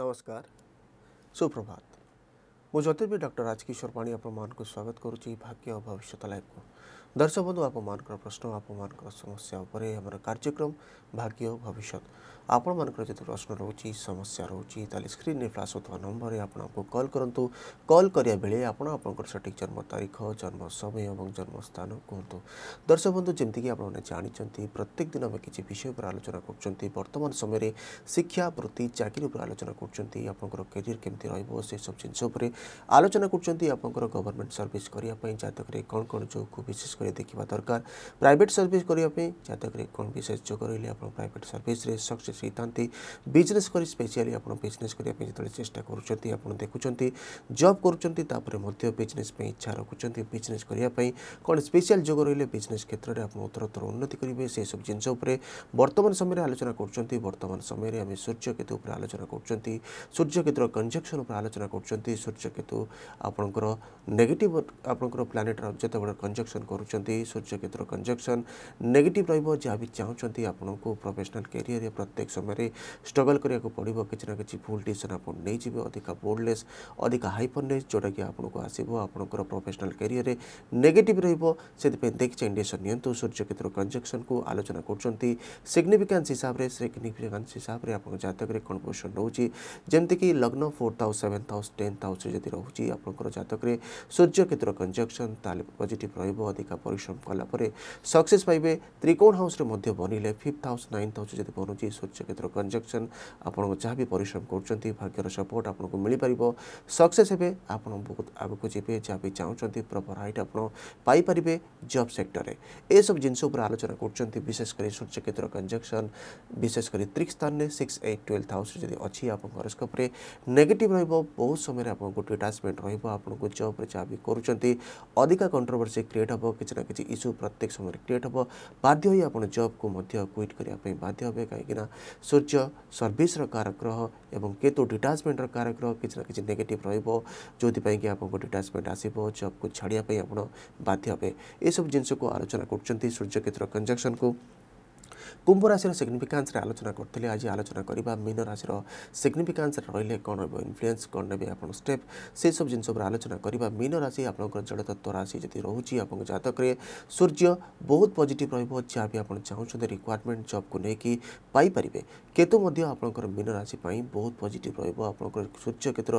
नमस्कार सुप्रभात मुझे ज्योतिर्वी डॉक्टर राजकिशोर पाणी प्रमाण स्वागत करुच्ची भाग्य और भविष्य लाइफ को দর্শক বন্ধু আপনার প্রশ্ন আপনার সমস্যা উপরে আমার কার্যক্রম ভাগ্য ভবিষ্যৎ আপনার যদি প্রশ্ন রয়েছে সমস্যা রয়েছে তাহলে স্ক্রিনে ফ্লাশ হওয়া নম্বরে আপনার কল করতু কল করা বেড়ে আপনার আপনার সঠিক জন্ম তারিখ জন্ম সময় এবং জন্মস্থান কুহতু দর্শক বন্ধু যেমিকি আপনার জাঁচান প্রত্যেক দিন আমি কিছু বিষয় উপরে আলোচনা করছেন বর্তমান সময়ের শিক্ষা বৃত্তি চাকরি উপরে আলোচনা করছেন আপনার ক্যারিয়ার কমিটি রহব সেসব জিনিস উপরে আলোচনা করছেন আপনার গভর্নমেন্ট সর্ভিস করা জাতকরে কম কম যোগ বিশেষ कर देखा दरकार प्राइट सर्विस करने जैक कौन भी सहयोग करेंगे आप प्राइट सर्विस सक्से होता बिजनेस कर स्पेशली आप बिजनेस करने जो चेस्टा करुँच देखुं जब करजनेस इच्छा रखुच्च बिजनेस करने कौन स्पेशल जो रही है बिजनेस क्षेत्र में आप उत्तरोत्तर उन्नति करेंगे से सब जिन बर्तमान समय आलोचना करतमान समय सूर्य केतु पर आलोचना कर सूर्य केतुर कंजक्शन आलोचना कर सूर्य केतु आपंकर नेगेटिव आप प्लानेट जो कंजक्शन कर चाहते सूर्य क्षेत्र कंजक्शन नेगेटिव रहा भी चाहते आपको प्रफेसनाल कैरियर प्रत्येक समय स्ट्रगल करा पड़ो कि ना कि भूल डिशन आप जी अधिक बोल्डनेस अधिक हाइपरने जोटा कि आपको आसो आपर प्रफेसनाल कैरियर नेगेटिव रही देख चाहिए नि सूर्य क्षेत्र कंजक्शन को आलोचना करग्निफिकान्स हिसाब से सिग्निफिकान्स हिसाब से आपको जतक कौन पोजिशन रोचे जमीक लग्न fourth house seventh house tenth house जब रोचर जतक सूर्य क्षेत्र कंजक्शन पजिट रहा পরিশ্রম কলাপরে सक्सेस পাইবে ত্রিকোণ হাউসরে মধ্য বনিলে ফিফ্থ হাউস নাইন্থ হাউস যদি বনুছি সূর্যক্ষেত্র কনজকশন আপনার যা বি পরিশ্রম করছেন ভাগ্যর সপোর্ট আপনার মিলিপার सक्सेस হবে আপনার বহুত আগুক যাবে যা বি চাহুমান প্রপর হাইট আপনার পাইপারে জব সেক্টরে এসব জিনিস উপরে আলোচনা করছেন বিশেষ করে সূর্যক্ষেত্র কনজকশন বিশেষ করে ত্রিক স্থানে সিক্স এইট টুয়েলভ হাউস যদি অছি আপনার হরস্কোপরে নেগেটিভ রহব বহু সময় আপনার গোটে আটাচমেন্ট রহব আপনার জব্রে যা বি করছেন অধিকা কন্ট্রোভর্সি ক্রিয়েট হব কিছু ແລະ તેથી ઈસુ প্রত্যেক સમરે ક્રિએટ হবো બાદ્યই આપણો জব কো মধ্য কোয়িট করিયા পই બાદ્ય হবে গাইkina সূর্য সার্ভিসৰ কার্যক্রম আৰু কেতো ডিটাচমেন্টৰ কার্যক্রম কিছ ৰ কিছ নেগেটিভ ৰহিবো যোতি পই কি আপুৱে ডিটাচমেন্ট আসি পহ জব কো ছড়িয়া পই আপણો બાદ્ય হবে এ সব জিনছক আলোচনা কৰিছନ୍ତି সূৰ্য কেত্ৰ কনজাংশন কো কুম্ভ রাশির সিগনিফিকান্সরে আলোচনা করলে আজ আলোচনা করা মীন রাশির সিগনিফিকান্স রহলে কম রহব ইনফ্লুয়েন্স কম নেবে আপনার স্টেপ সেই সব জিনিস উপরে আলোচনা করা মীন রাশি আপনার জড়তত্ত্ব রাশি যদি রয়েছে আপনার জাতকরে সূর্য বহুত পজিটিভ রহব যা বি আপনার চাহুমান রিকোয়ারমেন্ট জবকু নেই পাইপারে কেতু আপনার মীন রাশি বহুত পজিটিভ রহব আপনার সূর্য কেতুর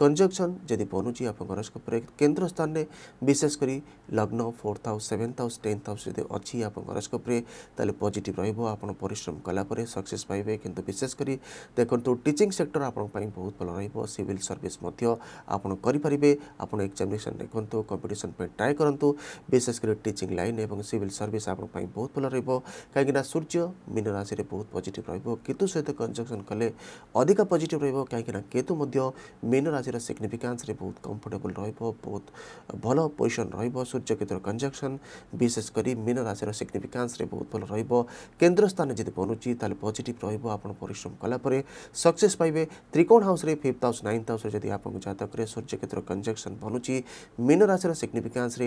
কনজকশন যদি বনুচি আপনার হরস্কোপরে কেন্দ্র স্থানে বিশেষ করে লগ্ন fourth house seventh house tenth house যদি অছি আপনার হরস্কোপরে তাহলে পজিটিভ रश्रम कला सक्सेस पाए कि विशेषकर देखो टीचिंग सेक्टर आप बहुत भल रिविल सर्विस करें एक्जामेसन देखते कंपिटन पर ट्राए करूँ विशेषकर टीचिंग लाइन और सिविल सर्विस आप बहुत भल रही सूर्य मीन राशि बहुत पजिट रेतु सहित कंजक्शन कले अधिक पजिट रहा केतु मीन राशि सिग्निफिकान्स बहुत कम्फर्टेबल रोत भल पोजिशन रूर्य केतुर कंजक्शन विशेषकर मीन राशि सिग्निफिकान्स बहुत भल रहा केन्द्र स्थान जति बनु पेट रह परिश्रम कलापर सक्सेस पाइ त्रिकोण हाउस्रे फिफ्थ हाउस नाइन्थ हाउस्रे जति आपतकले सूर्य क्षेत्र कन्जेक्सन मीन म मिन राशि सिग्निफिक्यान्स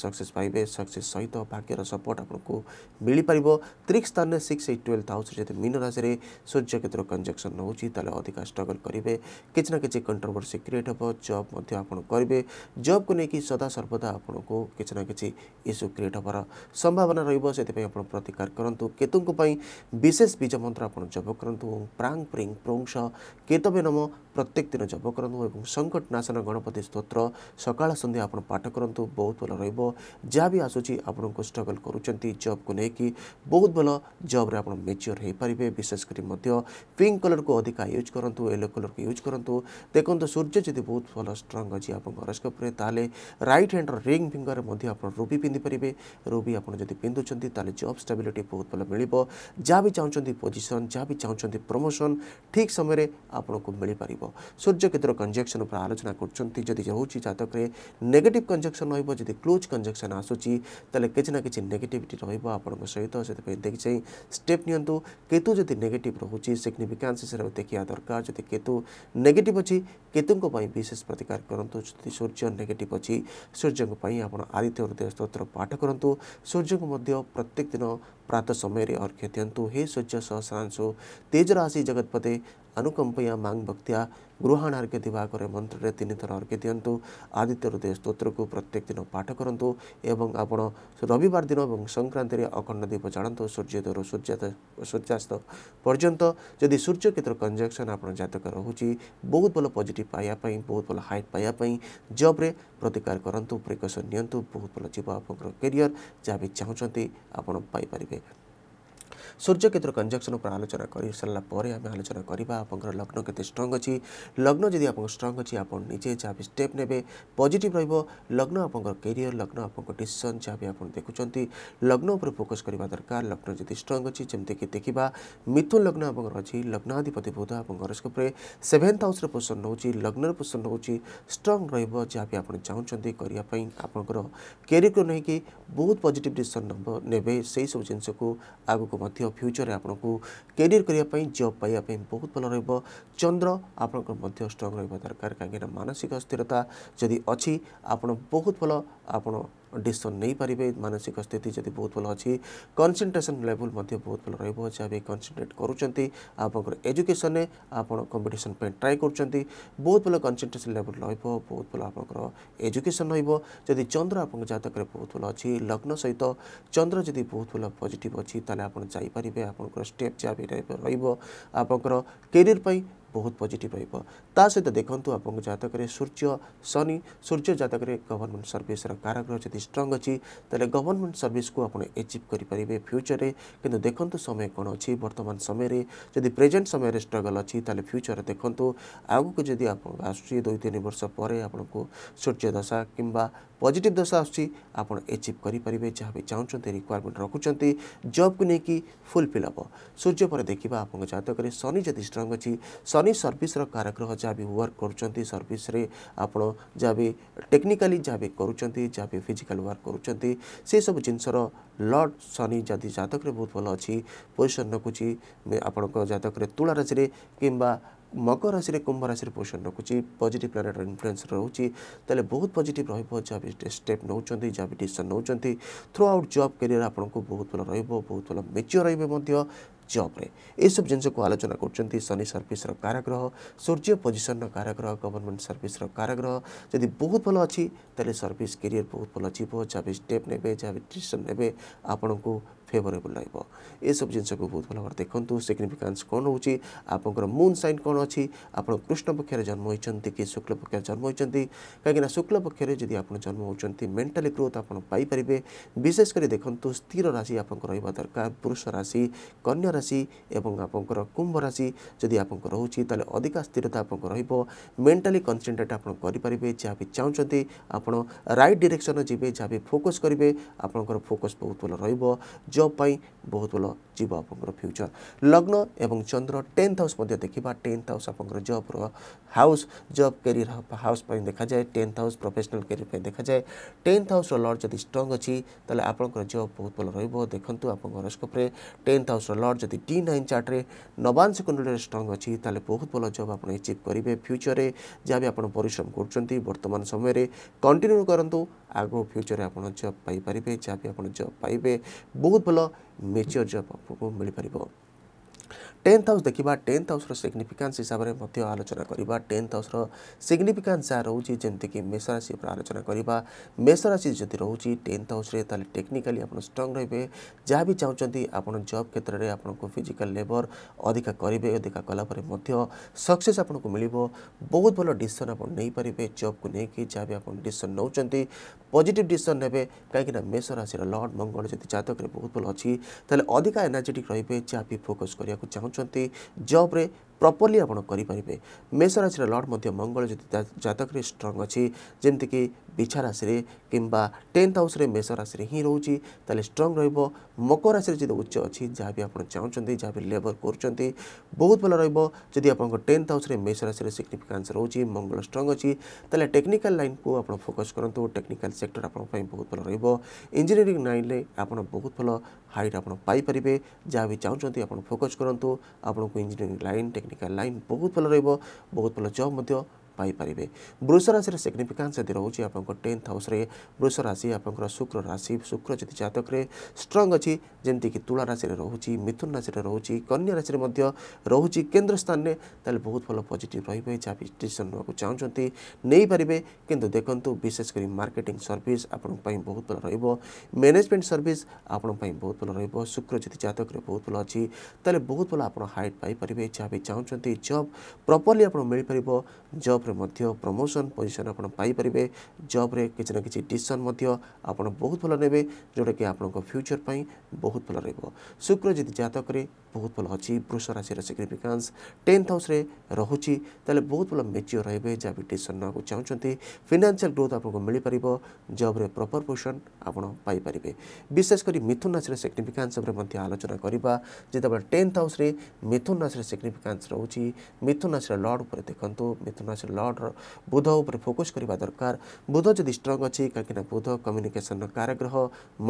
तक्सेस पाए सक्सेस सहित भाग्य र सपोर्ट आउँदो त्रिक स्थान स्थानले सिक्स एट टुवेल्थ हाउस जति मीन राशि सूर्य क्षेत्रको कन्जक्सन हुन्छ त अधिक स्ट्रगल गरे कि कि कन्ट्रोभर्सी क्रिएट हे जब आपे जब्कि सदा सर्वदा कि इस्यु क्रिएट हेर्नु सम्भावना प्रतिकार प्रतिकारको କରନ୍ତୁ କେତୁଙ୍କ ପାଇଁ ବିଶେଷ ବୀଜ ମନ୍ତ୍ର ଆପଣ ଜପ କରନ୍ତୁ ଓଁ ପ୍ରାଙ୍ଗ ପ୍ରିଙ୍ଗ ପ୍ରୋଂଶ କେତବେ ନମ ପ୍ରତ୍ୟେକ ଦିନ ଜପ କରନ୍ତୁ ଏବଂ ସଙ୍କଟନାଶନ ଗଣପତି ସ୍ତୋତ୍ର ସକାଳ ସନ୍ଧ୍ୟା ଆପଣ ପାଠ କରନ୍ତୁ ବହୁତ ଭଲ ରହିବ ଯାହା ବି ଆସୁଛି ଆପଣଙ୍କୁ ଷ୍ଟ୍ରଗଲ୍ କରୁଛନ୍ତି ଜବ୍କୁ ନେଇକି ବହୁତ ଭଲ ଜବ୍ରେ ଆପଣ ମେଚ୍ୟୋର୍ ହୋଇପାରିବେ ବିଶେଷ କରି ମଧ୍ୟ ପିଙ୍କ କଲର୍କୁ ଅଧିକା ୟୁଜ୍ କରନ୍ତୁ ୟେଲୋ କଲର୍କୁ ୟୁଜ୍ କରନ୍ତୁ ଦେଖନ୍ତୁ ସୂର୍ଯ୍ୟ ଯଦି ବହୁତ ଭଲ ଷ୍ଟ୍ରଙ୍ଗ ଅଛି ଆପଣଙ୍କ ହରସ୍କୋପ୍ରେ ତାହେଲେ ରାଇଟ୍ ହ୍ୟାଣ୍ଡର ରିଙ୍ଗ ଫିଙ୍ଗରରେ ମଧ୍ୟ ଆପଣ ରୁବି ପିନ୍ଧିପାରିବେ ରୁବି ଆପଣ ଯଦି ପିନ୍ଧୁଛନ୍ତି ତାହେଲେ ଜବ୍ ଷ୍ଟାବିଲିଟି ବହୁତ ବହୁତ ଭଲ ମିଳିବ ଯାହା ବି ଚାହୁଁଛନ୍ତି ପୋଜିସନ୍ ଯାହା ବି ଚାହୁଁଛନ୍ତି ପ୍ରମୋସନ୍ ଠିକ୍ ସମୟରେ ଆପଣଙ୍କୁ ମିଳିପାରିବ ସୂର୍ଯ୍ୟ କେତେର କଞ୍ଜକ୍ସନ୍ ଉପରେ ଆଲୋଚନା କରୁଛନ୍ତି ଯଦି ରହୁଛି ଜାତକରେ ନେଗେଟିଭ୍ କଞ୍ଜକ୍ସନ୍ ରହିବ ଯଦି କ୍ଲୋଜ୍ କଞ୍ଜକ୍ସନ୍ ଆସୁଛି ତାହେଲେ କିଛି ନା କିଛି ନେଗେଟିଭିଟି ରହିବ ଆପଣଙ୍କ ସହିତ ସେଥିପାଇଁ ଦେଖି ଯାଇ ଷ୍ଟେପ୍ ନିଅନ୍ତୁ କେତୁ ଯଦି ନେଗେଟିଭ୍ ରହୁଛି ସିଗ୍ନିଫିକାନ୍ସ ହିସାବରେ ଦେଖିବା ଦରକାର ଯଦି କେତୁ ନେଗେଟିଭ୍ ଅଛି କେତୁଙ୍କ ପାଇଁ ବିଶେଷ ପ୍ରତିକାର କରନ୍ତୁ ଯଦି ସୂର୍ଯ୍ୟ ନେଗେଟିଭ୍ ଅଛି ସୂର୍ଯ୍ୟଙ୍କ ପାଇଁ ଆପଣ ଆଦିତ୍ୟ ହୃଦୟ ସ୍ତୋତ୍ର ପାଠ କରନ୍ତୁ ସୂର୍ଯ୍ୟଙ୍କୁ ମଧ୍ୟ ପ୍ରତ୍ୟେକ ଦିନ ପ୍ରାତଃ समय अर्घ्यंतु हे सूर्य सहस्रांशु तेज राशि जगतपते अनुकंपया मांग भक्तिया गृहाणार्घ्य दिवाकर मंत्र ने तीन थर अर्घ्य दिंतु आदित्य हृदय स्तोत्र को प्रत्येक दिन पाठ करूँ एवं आपण रविवार दिन और संक्रांति में अखंड दीप जानतु सूर्योदय सूर्यास्त पर्यतं जदि सूर्य क्षेत्र कंजक्शन आप जतक रोचे बहुत भल पजिट पाइबापी बहुत भल हाइट पाइबापी जब्रे प्रतिकार करूँ प्रिकसन नि बहुत भल जीव आप कैरियर जहाँ भी चाहते आपड़ सूर्य केतुर कंजक्शन पर आलोचना कर सारापर आम आलोचना करवा आप लग्न के स्ट्रंग अच्छी लग्न जी आप स्ट्रंग अच्छी आप निजे जहाँ भी स्टेप ने पजिट रग्न आप कैरियर लग्न आपसन जहाँ भी आप देखुं लग्न पर फोकस करवा दरकार लग्न जी स्ट्रंग अच्छी जमीक देखा मिथुन लग्न आप अच्छी लग्नाधिपति बोध आप गरस्कोप्रे सेभेन्थ हाउस पोजन नौ लग्न पोजन नौ स्ट्रंग रहा भी आप चाहते करवाई आप कैरियर को नहीं कि बहुत पजिट डिशन ने सब जिनको आगे ফ্যুচর আপনার ক্যারিयर করা জব পাইয়া বহুত ভাল রহব চন্দ্র আপনার মধ্যে স্ট্রং রহবা দরকার কিনা মানসিক অস্থিরতা যদি অছি আপনার বহুত ভাল আপনার ডিসিশন নেইপারে মানসিক স্থিতি যদি বহুত ভাল অছি কনসেনট্রেসন লেভেল বহুত ভাল রহব যা বি কনসেনট্রেট করছেন আপনার এজুকেশন আপনার কম্পিটিশন ট্রাই করছেন বহুত ভাল কনসেনট্রেসন লেভেল রহব বহুত ভাল আপনার এজুকেশন রহব যদি চন্দ্র আপনার জাতকরে বহুত ভাল অছি লগ্ন সহিত চন্দ্র যদি বহুত ভাল পজিটিভ অছি তাহলে আপনার যাইপারে আপনার স্টেপ যা বি রহব আপনার কেরিয়ার ବହୁତ ପଜିଟିଭ୍ ରହିବ ତା ସହିତ ଦେଖନ୍ତୁ ଆପଣଙ୍କ ଜାତକରେ ସୂର୍ଯ୍ୟ ଶନି ସୂର୍ଯ୍ୟ ଜାତକରେ ଗଭର୍ଣ୍ଣମେଣ୍ଟ ସର୍ଭିସର କାରଗ୍ରହ ଯଦି ଷ୍ଟ୍ରଙ୍ଗ ଅଛି ତାହେଲେ ଗଭର୍ଣ୍ଣମେଣ୍ଟ ସର୍ଭିସକୁ ଆପଣ ଏଚିଭ୍ କରିପାରିବେ ଫ୍ୟୁଚରରେ କିନ୍ତୁ ଦେଖନ୍ତୁ ସମୟ କ'ଣ ଅଛି ବର୍ତ୍ତମାନ ସମୟରେ ଯଦି ପ୍ରେଜେଣ୍ଟ ସମୟରେ ଷ୍ଟ୍ରଗଲ୍ ଅଛି ତାହେଲେ ଫ୍ୟୁଚରରେ ଦେଖନ୍ତୁ ଆଗକୁ ଯଦି ଆପଣ ଆସୁଛି ଦୁଇ ତିନି ବର୍ଷ ପରେ ଆପଣଙ୍କୁ ସୂର୍ଯ୍ୟ ଦଶା କିମ୍ବା ପଜିଟିଭ୍ ଦଶା ଆସୁଛି ଆପଣ ଏଚିଭ୍ କରିପାରିବେ ଯାହା ବି ଚାହୁଁଛନ୍ତି ରିକ୍ୱାରମେଣ୍ଟ ରଖୁଛନ୍ତି ଜବ୍କୁ ନେଇକି ଫୁଲଫିଲ୍ ହେବ ସୂର୍ଯ୍ୟ ପରେ ଦେଖିବା ଆପଣଙ୍କ ଜାତକରେ ଶନି ଯଦି ଷ୍ଟ୍ରଙ୍ଗ ଅଛି ସନି ସର୍ଭିସର କାରଗ୍ରହ ଯାହା ବି ୱାର୍କ କରୁଛନ୍ତି ସର୍ଭିସରେ ଆପଣ ଯାହା ବି ଟେକ୍ନିକାଲି ଯାହା ବି କରୁଛନ୍ତି ଯାହା ବି ଫିଜିକାଲ୍ ୱାର୍କ କରୁଛନ୍ତି ସେସବୁ ଜିନିଷର ଲର୍ଡ଼ ଶନି ଯଦି ଜାତକରେ ବହୁତ ଭଲ ଅଛି ପୋଜିସନ୍ ରଖୁଛି ଆପଣଙ୍କ ଜାତକରେ ତୁଳା ରାଶିରେ କିମ୍ବା मकर राशि कुंभ राशि पोषण रखुच्छी पजिट प्लानेटर इनफ्लुएंस रोचे तेल बहुत पजिट रहा स्टेप नौ जहाँ भी डिसीसन नौ थ्रू आउट जब कैरियर आपको बहुत भल रोत भल मेच्योर रे जब्रे यसबु जिनिस आलोचना गर्छ सर्विस काराग्रह सूर्य पोजिशन र काराग्रह गभर्नमेन्ट सर्भिस र काराग्रह जति बहुत भल अहिले सर्विस कैरियर बहुत भल जहाँ भी स्टेप ने जहाँ भी डिसिसन ने आपको ଫେଭରେବୁଲ୍ ରହିବ ଏସବୁ ଜିନିଷକୁ ବହୁତ ଭଲ ଭାବରେ ଦେଖନ୍ତୁ ସିଗ୍ନିଫିକାନ୍ସ କ'ଣ ରହୁଛି ଆପଣଙ୍କର ମୁନ୍ ସାଇନ୍ କ'ଣ ଅଛି ଆପଣ କୃଷ୍ଣ ପକ୍ଷରେ ଜନ୍ମ ହୋଇଛନ୍ତି କି ଶୁକ୍ଳ ପକ୍ଷରେ ଜନ୍ମ ହୋଇଛନ୍ତି କାହିଁକିନା ଶୁକ୍ଳ ପକ୍ଷରେ ଯଦି ଆପଣ ଜନ୍ମ ହେଉଛନ୍ତି ମେଣ୍ଟାଲି ଗ୍ରୋଥ୍ ଆପଣ ପାଇପାରିବେ ବିଶେଷ କରି ଦେଖନ୍ତୁ ସ୍ଥିର ରାଶି ଆପଣଙ୍କର ରହିବା ଦରକାର ପୁରୁଷ ରାଶି କନ୍ୟା ରାଶି ଏବଂ ଆପଣଙ୍କର କୁମ୍ଭ ରାଶି ଯଦି ଆପଣଙ୍କର ରହୁଛି ତାହେଲେ ଅଧିକା ସ୍ଥିରତା ଆପଣଙ୍କର ରହିବ ମେଣ୍ଟାଲି କନ୍ସେନ୍ଟ୍ରେଟ୍ ଆପଣ କରିପାରିବେ ଯାହା ବି ଚାହୁଁଛନ୍ତି ଆପଣ ରାଇଟ୍ ଡିରେକ୍ସନ୍ରେ ଯିବେ ଯାହା ବି ଫୋକସ୍ କରିବେ ଆପଣଙ୍କର ଫୋକସ୍ ବହୁତ ଭଲ ରହିବ জব পাই ବହୁତ ଭଲ ଯିବ ଆପଣଙ୍କର ଫ୍ୟୁଚର ଲଗ୍ନ ଏବଂ ଚନ୍ଦ୍ର ଟେନ୍ଥ ହାଉସ୍ ମଧ୍ୟ ଦେଖିବା ଟେନ୍ଥ ହାଉସ୍ ଆପଣଙ୍କର ଜବ୍ର ହାଉସ୍ ଜବ୍ କ୍ୟାରିୟର ହାଉସ୍ ପାଇଁ ଦେଖାଯାଏ ଟେନ୍ଥ ହାଉସ୍ ପ୍ରଫେସନାଲ୍ କ୍ୟାରିୟର ପାଇଁ ଦେଖାଯାଏ ଟେନ୍ଥ ହାଉସ୍ର ଲର୍ଡ଼ ଯଦି ଷ୍ଟ୍ରଙ୍ଗ ଅଛି ତାହେଲେ ଆପଣଙ୍କର ଜବ୍ ବହୁତ ଭଲ ରହିବ ଦେଖନ୍ତୁ ଆପଣଙ୍କ ହରସ୍କୋପ୍ରେ ଟେନ୍ଥ ହାଉସ୍ର ଲର୍ଡ଼ ଯଦି ଡି ନାଇନ୍ ଚାର୍ଟରେ ନବାଂଶ କୁଣ୍ଡଳରେ ଷ୍ଟ୍ରଙ୍ଗ ଅଛି ତାହେଲେ ବହୁତ ଭଲ ଜବ୍ ଆପଣ ଏଚିଭ୍ କରିବେ ଫ୍ୟୁଚରରେ ଯାହା ବି ଆପଣ ପରିଶ୍ରମ କରୁଛନ୍ତି ବର୍ତ୍ତମାନ ସମୟରେ କଣ୍ଟିନ୍ୟୁ କରନ୍ତୁ ଆଗ ଫ୍ୟୁଚରରେ ଆପଣ ଜବ୍ ପାଇପାରିବେ ଯାହା ବି ଆପଣ ଜବ୍ ପାଇବେ ବହୁତ ଭଲ ମେଜର୍ ଜବ୍ ଆପଣଙ୍କୁ ମିଳିପାରିବ टेन्थ हाउस देखा टेन्थ हाउस सिग्निफिकेन्स हिसाब से आलोचना करवा टेन्थ हाउस रिग्निफिकान्स जहाँ रोचे जमीक मेषराशि पर आलोचना करवा मेषराशि जो रोच टेन्थ हाउस टेक्निकाली आप स्ट्रंग रे जहाँ भी चाहते आप जब क्षेत्र में आपको फिजिकाल लेबर अधिका करेंगे अधिका कलापर मैं सक्से आपको मिल बहुत भल डन आपे जब को लेकिन जहाँ भी आप डसन नौ पजिट डसन ने कहीं मेषराशि लड मंगल जो जतक बहुत भल अच्छी तेल अधिका एनर्जेटिक रे जहाँ भी फोकस कराया चाहते चाहूँ जब्रे প্রপরলি আপনার করে মেষ রাশির লর্ড মধ্য মঙ্গল যদি জাতকরে স্ট্রং অছি যেমিকি বিছা রাশি কিংবা টেন্থ হাউসে মেষ রাশি হি রয়েছে তাহলে স্ট্রং রহব মকর রাশি যদি উচ্চ অছি যা বি আপনার চাহুন যা বি লেবর করছেন বহুত ভালো রহব যদি আপনার টেন্থ হাউসে মেষ রাশি সিগনিফিকান্স রয়েছে মঙ্গল স্ট্রং অছি তাহলে টেকনিকাল লাইন কু আপনার ফোকস করতু টেকনিকাল সেক্টর আপনার বহুত ভালো রহব ইঞ্জিনিয়ারিং লাইনে আপনার বহুত ভালো হাইট আপনার পাইপারে যা বি চাহুন আপনার ফোকস করতু আপনার ইঞ্জিনিয়ারিং লাইন টেকনিক ଟେକ୍ନିକାଲ୍ ଲାଇନ୍ ବହୁତ ଭଲ ରହିବ ବହୁତ ଭଲ ଜବ୍ ମଧ୍ୟ पारे वृष राशि सिग्निफिकान्स यदि रोज आप टेन्थ हाउस वृष राशि आप शुक्र राशि शुक्र जी जतक स्ट्रंग अच्छी जमीक तुला राशि रोच मिथुन राशि रोज कन्या राशि में केन्द्र स्थान में तेल बहुत भल पजिट रही जहाँ भी डिशन ना चाहते नहीं पारे कि देखते विशेषकर मार्केटिंग सर्विस आप बहुत भल रेजमेंट सर्विस आप बहुत भल रुक्र जी जतक बहुत भल अच्छी तेल बहुत भल आप हाइट पाइपर जहाँ भी चाहते जब प्रपर्ली आपड़ मिल पार जब्र मध्य प्रमोशन पोजिशन आपरें जब्रे कि ना कि डसन आप बहुत भल ने जोटा कि आपण फ्यूचर पर बहुत भल रुक्र जी जतक बहुत भल अच्छी वृष राशि सिग्निफिकान्स टेन्थ हाउस रोच बहुत भल मेच्योर रे जहाँ भी टेसन ना चाहते फिनान्सील ग्रोथ आपको मिल पार जब्रे प्रपर पोजिशन आपरें विशेषकर मिथुन राशि सिग्निफिकान्स आलोचना करवा जितेबाला टेन्थ हाउस मिथुन राशि सिग्निफिकान्स रोचे मिथुन राशि लड़ उपर देखो मिथुन राशि लड़ ଲର୍ଡ଼ର ବୁଧ ଉପରେ ଫୋକସ୍ କରିବା ଦରକାର ବୁଧ ଯଦି ଷ୍ଟ୍ରଙ୍ଗ ଅଛି କାହିଁକିନା ବୁଧ କମ୍ୟୁନିକେସନର କାରାଗ୍ରହ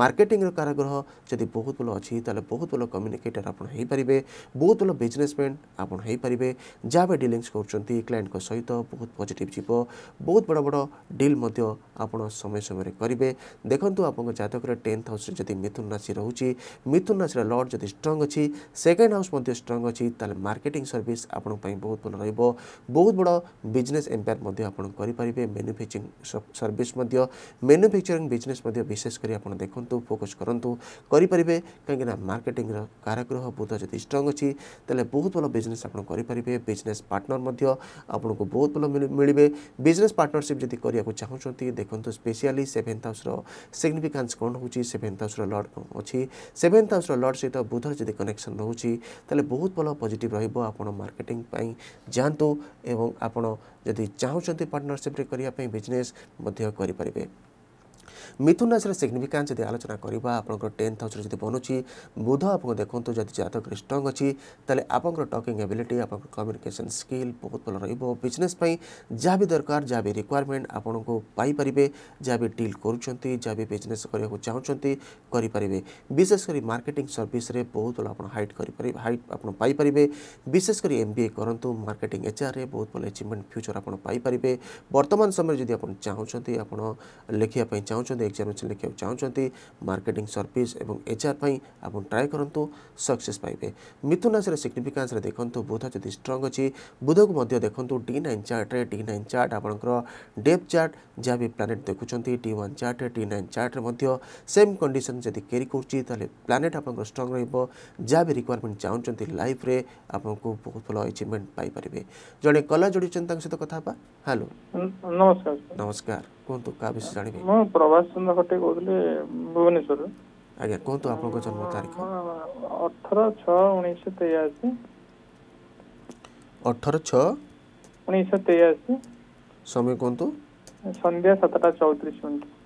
ମାର୍କେଟିଂର କାରାଗ୍ରହ ଯଦି ବହୁତ ଭଲ ଅଛି ତାହେଲେ ବହୁତ ଭଲ କମ୍ୟୁନିକେଟର ଆପଣ ହୋଇପାରିବେ ବହୁତ ଭଲ ବିଜନେସମ୍ୟାନ୍ ଆପଣ ହୋଇପାରିବେ ଯାହା ବି ଡିଲିଙ୍ଗସ୍ କରୁଛନ୍ତି କ୍ଲାଏଣ୍ଟଙ୍କ ସହିତ ବହୁତ ପଜିଟିଭ୍ ଯିବ ବହୁତ ବଡ଼ ବଡ଼ ଡିଲ୍ ମଧ୍ୟ ଆପଣ ସମୟ ସମୟରେ କରିବେ ଦେଖନ୍ତୁ ଆପଣଙ୍କ ଜାତକରେ ଟେନ୍ଥ ହାଉସ୍ରେ ଯଦି ମିଥୁନ ରାଶି ରହୁଛି ମିଥୁନ ରାଶିର ଲର୍ଡ଼ ଯଦି ଷ୍ଟ୍ରଙ୍ଗ ଅଛି ସେକେଣ୍ଡ ହାଉସ୍ ମଧ୍ୟ ଷ୍ଟ୍ରଙ୍ଗ ଅଛି ତାହେଲେ ମାର୍କେଟିଂ ସର୍ଭିସ୍ ଆପଣଙ୍କ ପାଇଁ ବହୁତ ଭଲ ରହିବ ବହୁତ ବଡ଼ ବିଜନେସ୍ ବିଜନେସ୍ ଏମ୍ପାୟାର ମଧ୍ୟ ଆପଣ କରିପାରିବେ ମ୍ୟାନୁଫ୍ୟାକ୍ଚରିଂ ସର୍ଭିସ୍ ମଧ୍ୟ ମ୍ୟାନୁଫ୍ୟାକ୍ଚରିଂ ବିଜନେସ୍ ମଧ୍ୟ ବିଶେଷ କରି ଆପଣ ଦେଖନ୍ତୁ ଫୋକସ୍ କରନ୍ତୁ କରିପାରିବେ କାହିଁକିନା ମାର୍କେଟିଂର କାରାଗୃହ ବୁଧ ଯଦି ଷ୍ଟ୍ରଙ୍ଗ ଅଛି ତାହେଲେ ବହୁତ ଭଲ ବିଜନେସ୍ ଆପଣ କରିପାରିବେ ବିଜନେସ୍ ପାର୍ଟନର ମଧ୍ୟ ଆପଣଙ୍କୁ ବହୁତ ଭଲ ମିଳିବେ ବିଜନେସ୍ ପାର୍ଟନରସିପ୍ ଯଦି କରିବାକୁ ଚାହୁଁଛନ୍ତି ଦେଖନ୍ତୁ ସ୍ପେଶିଆଲି ସେଭେନ୍ଥ ହାଉସ୍ର ସିଗ୍ନିଫିକାନ୍ସ କ'ଣ ହେଉଛି ସେଭେନ୍ଥ ହାଉସ୍ର ଲର୍ଡ଼ ଅଛି ସେଭେନ୍ଥ ହାଉସ୍ର ଲର୍ଡ଼ ସହିତ ବୁଧର ଯଦି କନେକ୍ସନ୍ ରହୁଛି ତାହେଲେ ବହୁତ ଭଲ ପଜିଟିଭ୍ ରହିବ ଆପଣ ମାର୍କେଟିଂ ପାଇଁ ଯାଆନ୍ତୁ ଏବଂ ଆପଣ ଯଦି ଚାହୁଁଛନ୍ତି ପାର୍ଟନରସିପ୍ରେ କରିବା ପାଇଁ ବିଜନେସ୍ ମଧ୍ୟ କରିପାରିବେ ମିଥୁନ ରାଶିର ସିଗ୍ନିଫିକାନ୍ସ ଯଦି ଆଲୋଚନା କରିବା ଆପଣଙ୍କର ଟେନ୍ଥ ହାଉସ୍ରେ ଯଦି ବନୁଛି ବୁଧ ଆପଣ ଦେଖନ୍ତୁ ଯଦି ଜାତକରେ ଷ୍ଟ୍ରଙ୍ଗ ଅଛି ତାହେଲେ ଆପଣଙ୍କର ଟକିଂ ଏବିଲିଟି ଆପଣଙ୍କର କମ୍ୟୁନିକେସନ୍ ସ୍କିଲ୍ ବହୁତ ଭଲ ରହିବ ବିଜନେସ୍ ପାଇଁ ଯାହା ବି ଦରକାର ଯାହା ବି ରିକ୍ୱାରମେଣ୍ଟ ଆପଣଙ୍କୁ ପାଇପାରିବେ ଯାହା ବି ଡିଲ୍ କରୁଛନ୍ତି ଯାହା ବି ବିଜନେସ୍ କରିବାକୁ ଚାହୁଁଛନ୍ତି କରିପାରିବେ ବିଶେଷ କରି ମାର୍କେଟିଂ ସର୍ଭିସରେ ବହୁତ ଭଲ ଆପଣ ହାଇଟ୍ କରିପାରିବେ ହାଇଟ୍ ଆପଣ ପାଇପାରିବେ ବିଶେଷ କରି ଏମ୍ ବି ଏ କରନ୍ତୁ ମାର୍କେଟିଂ ଏଚ୍ଆର୍ରେ ବହୁତ ଭଲ ଏଚିଭମେଣ୍ଟ ଫ୍ୟୁଚର୍ ଆପଣ ପାଇପାରିବେ ବର୍ତ୍ତମାନ ସମୟରେ ଯଦି ଆପଣ ଚାହୁଁଛନ୍ତି ଆପଣ ଲେଖିବା ପାଇଁ ଚାହୁଁଛନ୍ତି ଚାହୁଁଛନ୍ତି ଏକ୍ଜାମ୍ ଅଛି ଲେଖିବାକୁ ଚାହୁଁଛନ୍ତି ମାର୍କେଟିଂ ସର୍ଭିସ୍ ଏବଂ ଏଚ୍ଆର୍ ପାଇଁ ଆପଣ ଟ୍ରାଏ କରନ୍ତୁ ସକ୍ସେସ୍ ପାଇବେ ମିଥୁନ ରାଶିର ସିଗ୍ନିଫିକାନ୍ସରେ ଦେଖନ୍ତୁ ବୁଧ ଯଦି ଷ୍ଟ୍ରଙ୍ଗ ଅଛି ବୁଧକୁ ମଧ୍ୟ ଦେଖନ୍ତୁ ଡି ନାଇନ୍ ଚାର୍ଟରେ ଡି ନାଇନ୍ ଚାର୍ଟ ଆପଣଙ୍କର ଡେପ୍ ଚାର୍ଟ ଯାହା ବି ପ୍ଲାନେଟ୍ ଦେଖୁଛନ୍ତି ଟି ୱାନ୍ ଚାର୍ଟରେ ଟି ନାଇନ୍ ଚାର୍ଟରେ ମଧ୍ୟ ସେମ୍ କଣ୍ଡିସନ୍ ଯଦି କ୍ୟାରି କରୁଛି ତାହେଲେ ପ୍ଲାନେଟ୍ ଆପଣଙ୍କର ଷ୍ଟ୍ରଙ୍ଗ ରହିବ ଯାହା ବି ରିକ୍ୱାରମେଣ୍ଟ ଚାହୁଁଛନ୍ତି ଲାଇଫ୍ରେ ଆପଣଙ୍କୁ ବହୁତ ଭଲ ଏଚିଭମେଣ୍ଟ ପାଇପାରିବେ ଜଣେ କଲା ଯୋଡ଼ିଛନ୍ତି ତାଙ୍କ ସହିତ କଥା ହେବା ହ୍ୟାଲୋ ନମସ୍କାର ନମସ୍କାର କୁହନ୍ତୁ କାହା ବିଷୟରେ ଜାଣିବେ ମୁଁ ପ୍ରଭାସ ଚନ୍ଦ୍ର ଖଟେ କହୁଥିଲି ଭୁବନେଶ୍ୱରରୁ ଆଜ୍ଞା କୁହନ୍ତୁ ଆପଣଙ୍କ ଜନ୍ମ ତାରିଖ ଅଠର ଛଅ ଉଣେଇଶହ ତେୟାଅଶୀ ଅଠର ଛଅ ଉଣେଇଶହ ତେୟାଅଶୀ ସମୟ କୁହନ୍ତୁ ସନ୍ଧ୍ୟା ସାତଟା ଚଉତିରିଶ ମିନିଟ୍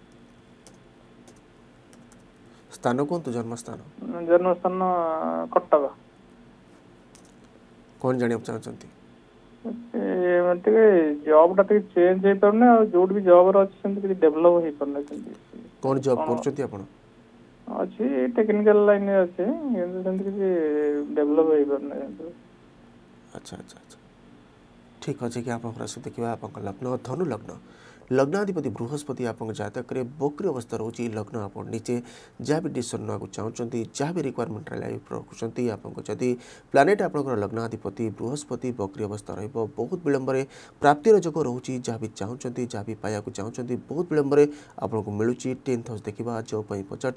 ସ୍ଥାନ କୁହନ୍ତୁ ଜନ୍ମସ୍ଥାନ ଜନ୍ମସ୍ଥାନ କଟକ କ'ଣ ଜାଣିବାକୁ ଚାହୁଁଛନ୍ତି ଟିକେ ଜବ୍ଟା ଟିକେ ଚେଞ୍ଜ ହେଇପାରୁନି ଆଉ ଯୋଉଠି ବି ଜବ୍ରେ ଅଛି ସେମିତି କିଛି ଡେଭଲପ୍ ହେଇପାରୁନି ସେମିତି କ'ଣ ଜବ୍ କରୁଛନ୍ତି ଆପଣ ଅଛି ଟେକ୍ନିକାଲ ଲାଇନ୍ରେ ଅଛି କିନ୍ତୁ ସେମିତି କିଛି ଡେଭଲପ୍ ହେଇପାରୁନି ଆଚ୍ଛା ଆଚ୍ଛା ଆଚ୍ଛା ଠିକ୍ ଅଛି କି ଆପଣଙ୍କର ଆସୁ ଦେଖିବା ଆପଣଙ୍କ ଲଗ୍ନ ଧନୁ ଲଗ୍ନ लग्नाधिपति बृहस्पति आप जतक बकरी अवस्था रोचे लग्न आप निचे जहाँ भी डिशन नाक चाहूँ जहाँ भी रिक्वयरमेंट रखुंत आपकी प्लानेट आप लग्नाधिपति बृहस्पति बक्री अवस्था रोत विलंबर प्राप्ति जग रही जहाँ भी चाहते जहाँ भी पाया चाहूँ बहुत विलंबर आपको मिलूँ टेन्थ हाउस देखा जो पचार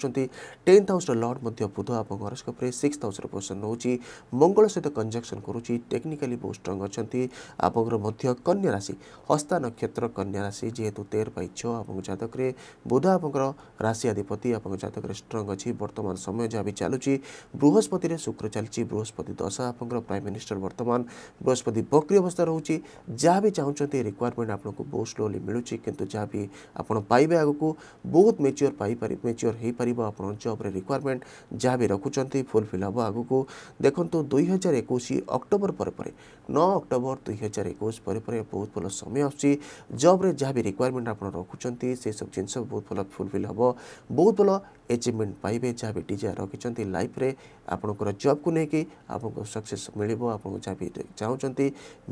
टेन्थ हाउस लड बुध आपस्कोप सिक्स हाउस पोजन रोच मंगल सहित कंजक्शन करुच्च टेक्निकाली बहुत स्ट्रंग अच्छा आप कन्या राशि हस्ता नक्षत्र कन्या राशि जीतु तेर पाई छः आप जतक बुध आप राशि अधिपति आप जतक स्ट्रंग अच्छी बर्तमान समय जहाँ भी चलु बृहस्पति से शुक्र चलती बृहस्पति दशा आप प्राइम मिनिस्टर बर्तमान बृहस्पति बक्री अवस्था रोचे जहाँ भी चाहते रिक्वयरमेंट आपको बहुत स्लोली मिलू कि जहाँ भी आपे बहुत मेच्योर पाई मेच्योर हो पार आप जब रिक्वयरमेंट जहाँ भी रखुच्च फुलफिल हम आग को देखूँ दुई हजार एक अक्टोबर पर नौ अक्टोबर दुई हजार एक बहुत भल समय आस जब्रे जहाँ ରିକ୍ୱାରମେଣ୍ଟ ଆପଣ ରଖୁଛନ୍ତି ସେସବୁ ଜିନିଷ ବହୁତ ଭଲ ଫୁଲଫିଲ୍ ହେବ ବହୁତ ଭଲ ଏଚିଭମେଣ୍ଟ ପାଇବେ ଯାହା ବି ଡିଜାୟାର ରଖିଛନ୍ତି ଲାଇଫ୍ରେ ଆପଣଙ୍କର ଜବ୍କୁ ନେଇକି ଆପଣଙ୍କୁ ସକ୍ସେସ୍ ମିଳିବ ଆପଣଙ୍କୁ ଯାହା ବି ଚାହୁଁଛନ୍ତି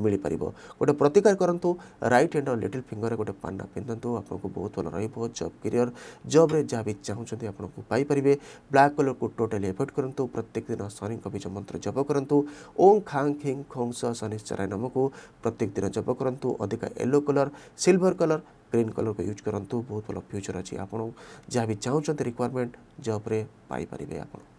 ମିଳିପାରିବ ଗୋଟେ ପ୍ରତିକାର କରନ୍ତୁ ରାଇଟ୍ ହ୍ୟାଣ୍ଡ ଆଉ ଲିଟିଲ୍ ଫିଙ୍ଗର୍ରେ ଗୋଟେ ପାଣ୍ଡା ପିନ୍ଧନ୍ତୁ ଆପଣଙ୍କୁ ବହୁତ ଭଲ ରହିବ ଜବ୍ କ୍ୟାରିୟର ଜବ୍ରେ ଯାହା ବି ଚାହୁଁଛନ୍ତି ଆପଣଙ୍କୁ ପାଇପାରିବେ ବ୍ଲାକ୍ କଲର୍କୁ ଟୋଟାଲି ଏଭଏଡ଼ କରନ୍ତୁ ପ୍ରତ୍ୟେକ ଦିନ ଶନିଙ୍କ ବୀଜ ମନ୍ତ୍ର ଜପ କରନ୍ତୁ ଓଁ ଖାଂ ଖିଂ ଖୋଂ ସ ଶନିଶ୍ଚରାୟ ନାମକୁ ପ୍ରତ୍ୟେକ ଦିନ ଜପ କରନ୍ତୁ ଅଧିକା yellow colour silver colour green କଲର୍କୁ ୟୁଜ୍ କରନ୍ତୁ ବହୁତ ଭଲ ଫ୍ୟୁଚର୍ ଅଛି ଆପଣ ଯାହା ବି ଚାହୁଁଛନ୍ତି ରିକ୍ୱାରମେଣ୍ଟ ଜବ୍ରେ ପାଇପାରିବେ ଆପଣ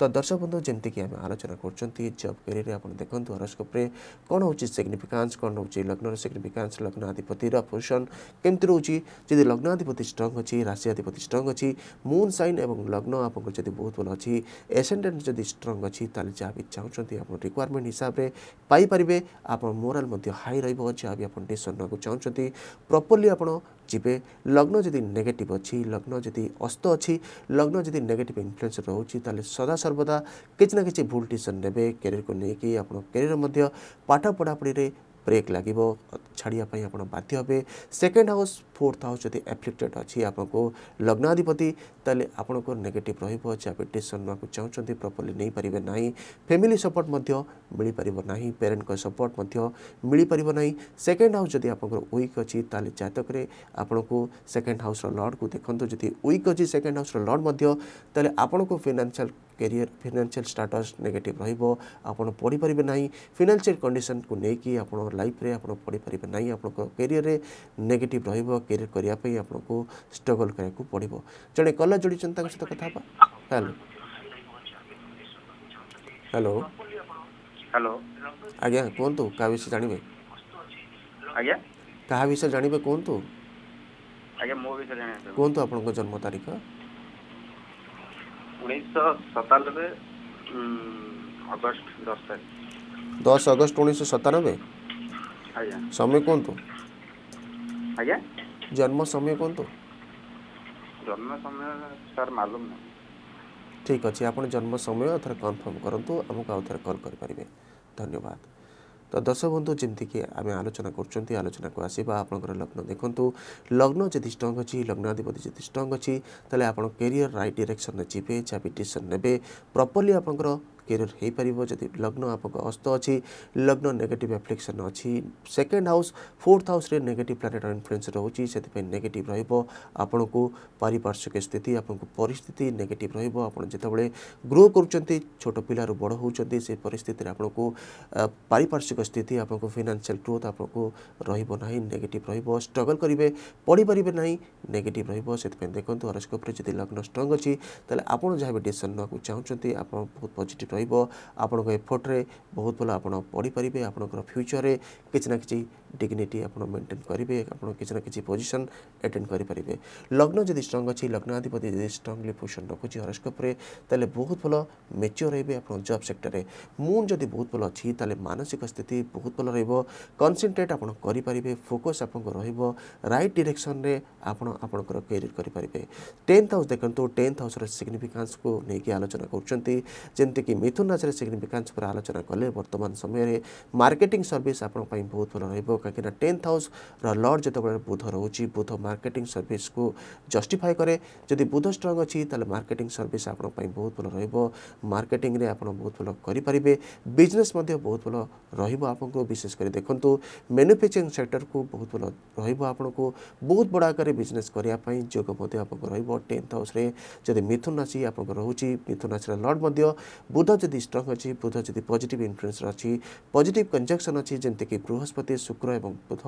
ତ ଦର୍ଶକ ବନ୍ଧୁ ଯେମିତିକି ଆମେ ଆଲୋଚନା କରୁଛନ୍ତି ଜବ୍ କ୍ୟାରିୟରରେ ଆପଣ ଦେଖନ୍ତୁ ହରସ୍କୋପ୍ରେ କ'ଣ ହେଉଛି ସିଗ୍ନିଫିକାନ୍ସ କ'ଣ ରହୁଛି ଲଗ୍ନର ସିଗ୍ନିଫିକାନ୍ସ ଲଗ୍ନାଧିପତିର ପୋଜିସନ୍ କେମିତି ରହୁଛି ଯଦି ଲଗ୍ନାଧିପତି ଷ୍ଟ୍ରଙ୍ଗ୍ ଅଛି ରାଶିଆଧିପତି ଷ୍ଟ୍ରଙ୍ଗ୍ ଅଛି ମୁନ୍ ସାଇନ୍ ଏବଂ ଲଗ୍ନ ଆପଣଙ୍କର ଯଦି ବହୁତ ଭଲ ଅଛି ଏସେଣ୍ଡେଣ୍ଟ ଯଦି ଷ୍ଟ୍ରଙ୍ଗ୍ ଅଛି ତାହେଲେ ଯାହା ବି ଚାହୁଁଛନ୍ତି ଆପଣ ରିକ୍ୱାରମେଣ୍ଟ ହିସାବରେ ପାଇପାରିବେ ଆପଣ ମୋରାଲ୍ ମଧ୍ୟ ହାଇ ରହିବ ଯାହା ବି ଆପଣ ଡିସିସନ୍ ନେବାକୁ ଚାହୁଁଛନ୍ତି ପ୍ରପର୍ଲି ଆପଣ ଯିବେ ଲଗ୍ନ ଯଦି ନେଗେଟିଭ୍ ଅଛି ଲଗ୍ନ ଯଦି ଅସ୍ତ ଅଛି ଲଗ୍ନ ଯଦି ନେଗେଟିଭ୍ ଇନଫ୍ଲୁଏନ୍ସ ରହୁଛି ତାହେଲେ ସଦାସର୍ବଦା କିଛି ନା କିଛି ଭୁଲ ଡିସିସନ୍ ନେବେ କ୍ୟାରିୟରକୁ ନେଇକି ଆପଣ କ୍ୟାରିୟର ମଧ୍ୟ ପାଠ ପଢ଼ାପଢ଼ିରେ ବ୍ରେକ୍ ଲାଗିବ ଛାଡ଼ିବା ପାଇଁ ଆପଣ ବାଧ୍ୟ ହେବେ ସେକେଣ୍ଡ ହାଉସ୍ ଫୋର୍ଥ ହାଉସ୍ ଯଦି ଆଫ୍ଲିକ୍ଟେଡ୍ ଅଛି ଆପଣଙ୍କୁ ଲଗ୍ନାଧିପତି ତାହେଲେ ଆପଣଙ୍କର ନେଗେଟିଭ୍ ରହିବ ଡିସିସନ୍ ନେବାକୁ ଚାହୁଁଛନ୍ତି ପ୍ରପର୍ଲି ନେଇପାରିବେ ନାହିଁ ଫ୍ୟାମିଲି ସପୋର୍ଟ ମଧ୍ୟ ମିଳିପାରିବ ନାହିଁ ପ୍ୟାରେଣ୍ଟଙ୍କ ସପୋର୍ଟ ମଧ୍ୟ ମିଳିପାରିବ ନାହିଁ ସେକେଣ୍ଡ ହାଉସ୍ ଯଦି ଆପଣଙ୍କର ୱିକ୍ ଅଛି ତାହେଲେ ଜାତକରେ ଆପଣଙ୍କୁ ସେକେଣ୍ଡ ହାଉସ୍ର ଲର୍ଡ଼କୁ ଦେଖନ୍ତୁ ଯଦି ୱିକ୍ ଅଛି ସେକେଣ୍ଡ ହାଉସ୍ର ଲର୍ଡ଼ ମଧ୍ୟ ତାହେଲେ ଆପଣଙ୍କୁ financial career financial status negative ରହିବ ଆପଣ ପଢ଼ିପାରିବେ ନାହିଁ ଫିନାନ୍ସିଆଲ କଣ୍ଡିସନକୁ ନେଇକି ଆପଣଙ୍କ ଲାଇଫରେ ଆପଣ ପଢ଼ିପାରିବେ ନାହିଁ ଆପଣଙ୍କ କ୍ୟାରିୟରରେ ନେଗେଟିଭ୍ ରହିବ କ୍ୟାରିୟର କରିବା ପାଇଁ ଆପଣଙ୍କୁ ଷ୍ଟ୍ରଗଲ୍ କରିବାକୁ ପଡ଼ିବ ଜଣେ କଲର୍ ଯୋଡ଼ିଛନ୍ତି ତାଙ୍କ ସହିତ କଥା ହେବା ହ୍ୟାଲୋ ହ୍ୟାଲୋ ହ୍ୟାଲୋ ଆଜ୍ଞା କୁହନ୍ତୁ କାହା ବିଷୟରେ ଜାଣିବେ ଆଜ୍ଞା କାହା ବିଷୟରେ ଜାଣିବେ କୁହନ୍ତୁ ଆଜ୍ଞା ମୋ ବିଷୟରେ କୁହନ୍ତୁ ଆପଣଙ୍କ ଜନ୍ମ ତାରିଖ ଅଗଷ୍ଟ ଉଣେଇଶହ ସତାନବେ ସମୟ କୁହନ୍ତୁ ଜନ୍ମ ସମୟ ଅଛି ଆପଣ ଜନ୍ମ ସମୟ ଧନ୍ୟବାଦ তো দসবন্দু জিন্তি কি আমি আলোচনা করছంటి আলোচনা কো আসিবা আপন লগ্ন দেখন্ত লগ্ন জ্যোতিষ্টং গচি লগ্নாதிপতি জ্যোতিষ্টং গচি তলে আপন ক্যারিয়ার রাইট ডাইরেকশন নে জি পে চ্যাপিটেশন নেবে প্রপারলি আপনকৰ କ୍ୟାରିୟର ହୋଇପାରିବ ଯଦି ଲଗ୍ନ ଆପଣଙ୍କ ଅସ୍ତ ଅଛି ଲଗ୍ନ ନେଗେଟିଭ୍ ଆପ୍ଲିକେସନ୍ ଅଛି ସେକେଣ୍ଡ ହାଉସ୍ ଫୋର୍ଥ ହାଉସ୍ରେ ନେଗେଟିଭ୍ ପ୍ଲାନେଟ୍ର ଇନଫ୍ଲୁଏନ୍ସ ରହୁଛି ସେଥିପାଇଁ ନେଗେଟିଭ୍ ରହିବ ଆପଣଙ୍କୁ ପାରିପାର୍ଶ୍ୱିକ ସ୍ଥିତି ଆପଣଙ୍କୁ ପରିସ୍ଥିତି ନେଗେଟିଭ୍ ରହିବ ଆପଣ ଯେତେବେଳେ ଗ୍ରୋ କରୁଛନ୍ତି ଛୋଟ ପିଲାରୁ ବଡ଼ ହେଉଛନ୍ତି ସେ ପରିସ୍ଥିତିରେ ଆପଣଙ୍କୁ ପାରିପାର୍ଶ୍ୱିକ ସ୍ଥିତି ଆପଣଙ୍କୁ ଫିନାନ୍ସିଆଲ୍ ଗ୍ରୋଥ୍ ଆପଣଙ୍କୁ ରହିବ ନାହିଁ ନେଗେଟିଭ୍ ରହିବ ଷ୍ଟ୍ରଗଲ୍ କରିବେ ପଢ଼ିପାରିବେ ନାହିଁ ନେଗେଟିଭ୍ ରହିବ ସେଥିପାଇଁ ଦେଖନ୍ତୁ ହରସ୍କୋପ୍ରେ ଯଦି ଲଗ୍ନ ଷ୍ଟ୍ରଙ୍ଗ ଅଛି ତାହେଲେ ଆପଣ ଯାହା ବି ଡିସିସନ୍ ନେବାକୁ ଚାହୁଁଛନ୍ତି ଆପଣ ବହୁତ ପଜିଟିଭ୍ ରହିବ ଆପଣଙ୍କ ଏଫର୍ଟରେ ବହୁତ ଭଲ ଆପଣ ପଢ଼ିପାରିବେ ଆପଣଙ୍କର ଫ୍ୟୁଚରରେ କିଛି ନା କିଛି ଡିଗ୍ନିଟି ଆପଣ ମେଣ୍ଟେନ୍ କରିବେ ଆପଣ କିଛି ନା କିଛି ପୋଜିସନ୍ ଆଟେଣ୍ଡ କରିପାରିବେ ଲଗ୍ନ ଯଦି ଷ୍ଟ୍ରଙ୍ଗ ଅଛି ଲଗ୍ନାଧିପତି ଯଦି ଷ୍ଟ୍ରଙ୍ଗଲି ପୋଜିସନ୍ ରଖୁଛି ହରସ୍କୋପ୍ରେ ତାହେଲେ ବହୁତ ଭଲ ମେଚ୍ୟୋର ରହିବେ ଆପଣ ଜବ୍ ସେକ୍ଟରରେ ମୁନ୍ ଯଦି ବହୁତ ଭଲ ଅଛି ତାହେଲେ ମାନସିକ ସ୍ଥିତି ବହୁତ ଭଲ ରହିବ କନସେନ୍ଟ୍ରେଟ୍ ଆପଣ କରିପାରିବେ ଫୋକସ୍ ଆପଣଙ୍କର ରହିବ ରାଇଟ୍ ଡିରେକ୍ସନ୍ରେ ଆପଣ ଆପଣଙ୍କର କ୍ୟାରିୟର୍ କରିପାରିବେ ଟେନ୍ଥ ହାଉସ୍ ଦେଖନ୍ତୁ ଟେନ୍ଥ ହାଉସ୍ର ସିଗ୍ନିଫିକାନ୍ସକୁ ନେଇକି ଆଲୋଚନା କରୁଛନ୍ତି ଯେମିତିକି मिथुन राशि सिग्निफिकान्स पर आलोचना कले बर्तमान समय मार्केटिंग सर्विस आपंपाई बहुत भल रहा कहीं टेन्थ हाउस रड जो बुध रोचे बुध मार्केटिंग सर्विस को जस्टिफाए कै जदि बुध स्ट्रंग अच्छी तेल मार्केटिंग सर्विस आप बहुत भल रहा में आज बहुत भल करेंगे बिजनेस बहुत भल रहा विशेषकर देखूँ मैन्युफैक्चरिंग सेक्टर को बहुत भल रहा बहुत बड़ा आकार बिजनेस करने जोग आप टेन्थ हाउस जदि मिथुन राशि आप रोचे मिथुन राशि लर्ड बुध যদি স্ট্রং অছি বুধ যদি পজিটিভ ইনফ্লুয়েন্সর অছি পজিটিভ কনজকশন অছি যেমতিকি বৃহস্পতি শুক্র এবং বুধ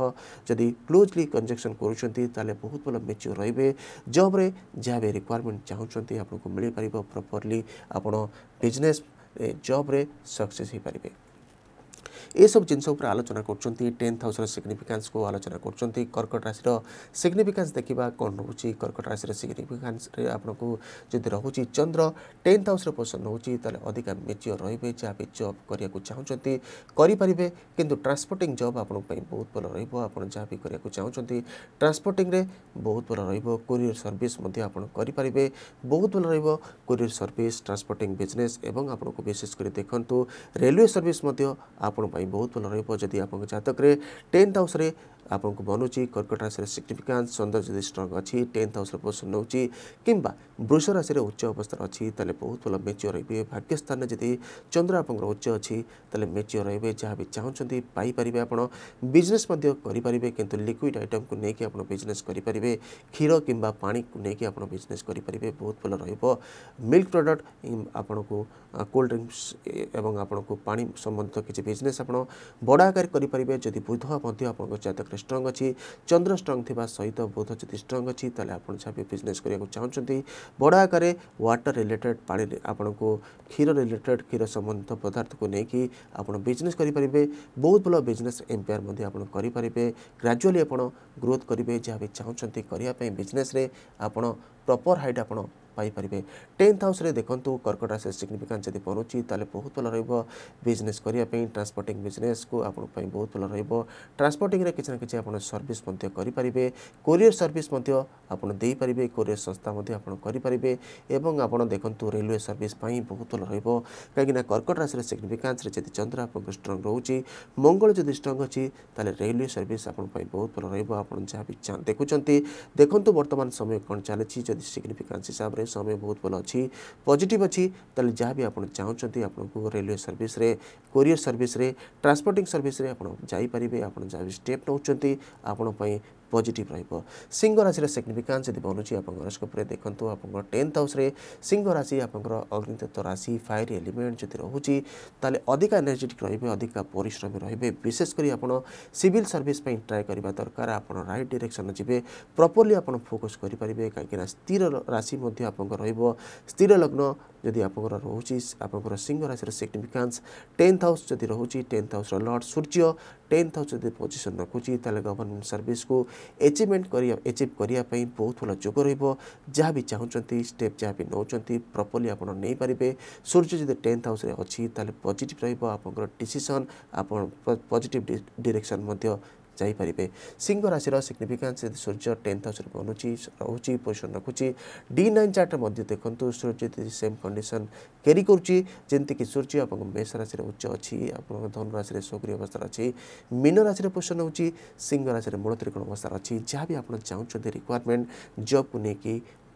যদি ক্লোজলি কনজকশন করছেন তাহলে বহুত ভাল মেচ্যুর রহবে জব্রে যা বি রিকোয়ারমেন্ট চাহুন আপনার মিপার প্রপরলি আপনার বিজনেস জব্রে सक्सेस हो पारे ଏସବୁ ଜିନିଷ ଉପରେ ଆଲୋଚନା କରୁଛନ୍ତି ଟେନ୍ଥ ହାଉସ୍ର ସିଗ୍ନିଫିକାନ୍ସକୁ ଆଲୋଚନା କରୁଛନ୍ତି କର୍କଟ ରାଶିର ସିଗ୍ନିଫିକାନ୍ସ ଦେଖିବା କ'ଣ ରହୁଛି କର୍କଟ ରାଶିର ସିଗ୍ନିଫିକାନ୍ସରେ ଆପଣଙ୍କୁ ଯଦି ରହୁଛି ଚନ୍ଦ୍ର ଟେନ୍ଥ ହାଉସ୍ରେ ପସନ୍ଦ ରହୁଛି ତାହେଲେ ଅଧିକା ମେଚ୍ୟୋର ରହିବେ ଯାହା ବି ଜବ୍ କରିବାକୁ ଚାହୁଁଛନ୍ତି କରିପାରିବେ କିନ୍ତୁ ଟ୍ରାନ୍ସପୋର୍ଟିଂ ଜବ୍ ଆପଣଙ୍କ ପାଇଁ ବହୁତ ଭଲ ରହିବ ଆପଣ ଯାହା ବି କରିବାକୁ ଚାହୁଁଛନ୍ତି ଟ୍ରାନ୍ସପୋର୍ଟିଂରେ ବହୁତ ଭଲ ରହିବ କୋରିୟର ସର୍ଭିସ୍ ମଧ୍ୟ ଆପଣ କରିପାରିବେ ବହୁତ ଭଲ ରହିବ କୋରିୟର ସର୍ଭିସ୍ ଟ୍ରାନ୍ସପୋର୍ଟିଂ ବିଜନେସ୍ ଏବଂ ଆପଣଙ୍କୁ ବିଶେଷ କରି ଦେଖନ୍ତୁ ରେଲୱେ ସର୍ଭିସ୍ ମଧ୍ୟ ଆପଣ बहुत भल रही जदि आप जतक तो टेन्थ हाउस ଆପଣଙ୍କୁ ମନୁଛି କର୍କଟ ରାଶିର ସିଗ୍ନିଫିକାନ୍ସ ସୌନ୍ଦର୍ଯ୍ୟ ଯଦି ଷ୍ଟ୍ରଙ୍ଗ ଅଛି ଟେନ୍ଥ ହାଉସ୍ର ପୋଜିସନ୍ ନେଉଛି କିମ୍ବା ବୃଷ ରାଶିରେ ଉଚ୍ଚ ଅବସ୍ଥାରେ ଅଛି ତାହେଲେ ବହୁତ ଭଲ ମେଚ୍ୟୋର ରହିବେ ଭାଗ୍ୟସ୍ଥାନରେ ଯଦି ଚନ୍ଦ୍ର ଆପଣଙ୍କର ଉଚ୍ଚ ଅଛି ତାହେଲେ ମେଚ୍ୟୋର ରହିବେ ଯାହା ବି ଚାହୁଁଛନ୍ତି ପାଇପାରିବେ ଆପଣ ବିଜନେସ୍ ମଧ୍ୟ କରିପାରିବେ କିନ୍ତୁ ଲିକ୍ୱିଡ଼ ଆଇଟମ୍କୁ ନେଇକି ଆପଣ ବିଜନେସ୍ କରିପାରିବେ କ୍ଷୀର କିମ୍ବା ପାଣିକୁ ନେଇକି ଆପଣ ବିଜନେସ୍ କରିପାରିବେ ବହୁତ ଭଲ ରହିବ ମିଲ୍କ ପ୍ରଡ଼କ୍ଟ ଆପଣଙ୍କୁ କୋଲ୍ଡ ଡ୍ରିଙ୍କସ୍ ଏବଂ ଆପଣଙ୍କୁ ପାଣି ସମ୍ବନ୍ଧିତ କିଛି ବିଜନେସ୍ ଆପଣ ବଡ଼ ଆକାରରେ କରିପାରିବେ ଯଦି ବୁଧ ମଧ୍ୟ ଆପଣଙ୍କ ଜାତକରେ ଷ୍ଟ୍ରଙ୍ଗ ଅଛି ଚନ୍ଦ୍ର ଷ୍ଟ୍ରଙ୍ଗ ଥିବା ସହିତ ବୁଧ ଯଦି ଷ୍ଟ୍ରଙ୍ଗ ଅଛି ତାହେଲେ ଆପଣ ଯାହା ବି ବିଜନେସ୍ କରିବାକୁ ଚାହୁଁଛନ୍ତି ବଡ଼ ଆକାରରେ ୱାଟର୍ ରିଲେଟେଡ଼୍ ପାଣିରେ ଆପଣଙ୍କୁ କ୍ଷୀର ରିଲେଟେଡ଼୍ କ୍ଷୀର ସମ୍ବନ୍ଧିତ ପଦାର୍ଥକୁ ନେଇକି ଆପଣ ବିଜନେସ୍ କରିପାରିବେ ବହୁତ ଭଲ ବିଜନେସ୍ ଏମ୍ପେୟାର୍ ମଧ୍ୟ ଆପଣ କରିପାରିବେ ଗ୍ରାଜୁଆଲି ଆପଣ ଗ୍ରୋଥ୍ କରିବେ ଯାହା ବି ଚାହୁଁଛନ୍ତି କରିବା ପାଇଁ ବିଜନେସ୍ରେ ଆପଣ ପ୍ରପର୍ ହାଇଟ୍ ଆପଣ ପାଇପାରିବେ ଟେନ୍ଥ ହାଉସ୍ରେ ଦେଖନ୍ତୁ କର୍କଟ ରାଶି ସିଗ୍ନିଫିକାନ୍ସ ଯଦି ପଡ଼ୁଛି ତାହେଲେ ବହୁତ ଭଲ ରହିବ ବିଜନେସ୍ କରିବା ପାଇଁ ଟ୍ରାନ୍ସପୋର୍ଟିଂ ବିଜନେସ୍କୁ ଆପଣଙ୍କ ପାଇଁ ବହୁତ ଭଲ ରହିବ ଟ୍ରାନ୍ସପୋର୍ଟିଂରେ କିଛି ନା କିଛି ଆପଣ ସର୍ଭିସ୍ ମଧ୍ୟ କରିପାରିବେ କୋରିୟର ସର୍ଭିସ୍ ମଧ୍ୟ ଆପଣ ଦେଇପାରିବେ କୋରିୟର ସଂସ୍ଥା ମଧ୍ୟ ଆପଣ କରିପାରିବେ ଏବଂ ଆପଣ ଦେଖନ୍ତୁ ରେଲୱେ ସର୍ଭିସ୍ ପାଇଁ ବହୁତ ଭଲ ରହିବ କାହିଁକିନା କର୍କଟ ରାଶିର ସିଗ୍ନିଫିକାନ୍ସରେ ଯଦି ଚନ୍ଦ୍ର ଆପଣଙ୍କ ଷ୍ଟ୍ରଙ୍ଗ୍ ରହୁଛି ମଙ୍ଗଳ ଯଦି ଷ୍ଟ୍ରଙ୍ଗ୍ ଅଛି ତାହେଲେ ରେଲୱେ ସର୍ଭିସ୍ ଆପଣଙ୍କ ପାଇଁ ବହୁତ ଭଲ ରହିବ ଆପଣ ଯାହା ବି ଦେଖୁଛନ୍ତି ଦେଖନ୍ତୁ ବର୍ତ୍ତମାନ ସମୟ କ'ଣ ଚାଲିଛି ଯଦି ଆଜି ସିଗ୍ନିଫିକାନ୍ସ ହିସାବରେ ସମୟ ବହୁତ ଭଲ ଅଛି ପଜିଟିଭ୍ ଅଛି ତାହେଲେ ଯାହା ବି ଆପଣ ଚାହୁଁଛନ୍ତି ଆପଣଙ୍କୁ ରେଲୱେ ସର୍ଭିସରେ କୋରିୟର ସର୍ଭିସରେ ଟ୍ରାନ୍ସପୋର୍ଟିଂ ସର୍ଭିସରେ ଆପଣ ଯାଇପାରିବେ ଆପଣ ଯାହା ବି ଷ୍ଟେପ୍ ନେଉଛନ୍ତି ଆପଣ ପାଇଁ ପଜିଟିଭ୍ ରହିବ ସିଂହ ରାଶିର ସିଗ୍ନିଫିକାନ୍ସ ଯଦି ବନୁଛି ଆପଣଙ୍କ ହରସ୍କୋପ୍ରେ ଦେଖନ୍ତୁ ଆପଣଙ୍କର ଟେନ୍ଥ ହାଉସ୍ରେ ସିଂହ ରାଶି ଆପଣଙ୍କର ଅଗ୍ନିତତ୍ତ୍ୱ ରାଶି ଫାୟାର ଏଲିମେଣ୍ଟ ଯଦି ରହୁଛି ତାହେଲେ ଅଧିକା ଏନର୍ଜେଟିକ୍ ରହିବେ ଅଧିକା ପରିଶ୍ରମୀ ରହିବେ ବିଶେଷ କରି ଆପଣ ସିଭିଲ୍ ସର୍ଭିସ୍ ପାଇଁ ଟ୍ରାଏ କରିବା ଦରକାର ଆପଣ ରାଇଟ୍ ଡିରେକ୍ସନ୍ ଯିବେ ପ୍ରପର୍ଲି ଆପଣ ଫୋକସ୍ କରିପାରିବେ କାହିଁକିନା ସ୍ଥିର ରାଶି ମଧ୍ୟ ଆପଣଙ୍କର ରହିବ ସ୍ଥିର ଲଗ୍ନ ଯଦି ଆପଣଙ୍କର ରହୁଛି ଆପଣଙ୍କର ସିଂହ ରାଶିର ସିଗ୍ନିଫିକାନ୍ସ ଟେନ୍ଥ ହାଉସ୍ ଯଦି ରହୁଛି ଟେନ୍ଥ ହାଉସ୍ର ଲର୍ଡ଼ ସୂର୍ଯ୍ୟ टेन थाउजन्ड पोजिसन रकुन्छ त गभर्नमेन्ट सर्भिसको एचिभमेन्ट एचिभ गरेको बहुत भए जोग र जहाँ भी चाहन्छ स्टेप जहाँ भी नौकरी प्रपरली आपारे सूर्य जति टेन थाउजन्ड अहिले पोजिट र आपिसन आप पोजिट डिरेक्सन ଯାଇପାରିବେ ସିଂହ ରାଶିର ସିଗ୍ନିଫିକାନ୍ସ ଯଦି ସୂର୍ଯ୍ୟ ଟେନ୍ଥ ହାଉସ୍ରେ ବନୁଛି ରହୁଛି ପୋଜିସନ୍ ରଖୁଛି ଡି ନାଇନ୍ ଚାର୍ଟରେ ମଧ୍ୟ ଦେଖନ୍ତୁ ସୂର୍ଯ୍ୟ ଯଦି ସେମ୍ କଣ୍ଡିସନ୍ କ୍ୟାରି କରୁଛି ଯେମିତିକି ସୂର୍ଯ୍ୟ ଆପଣଙ୍କ ମେଷ ରାଶିରେ ଉଚ୍ଚ ଅଛି ଆପଣଙ୍କ ଧନୁ ରାଶିରେ ସକ୍ରିୟ ଅବସ୍ଥାରେ ଅଛି ମୀନ ରାଶିରେ ପୋଜିସନ୍ ହେଉଛି ସିଂହ ରାଶିରେ ମୂଳ ତ୍ରିକୋଣ ଅବସ୍ଥାରେ ଅଛି ଯାହା ବି ଆପଣ ଚାହୁଁଛନ୍ତି ରିକ୍ୱାରମେଣ୍ଟ ଜବ୍କୁ ନେଇକି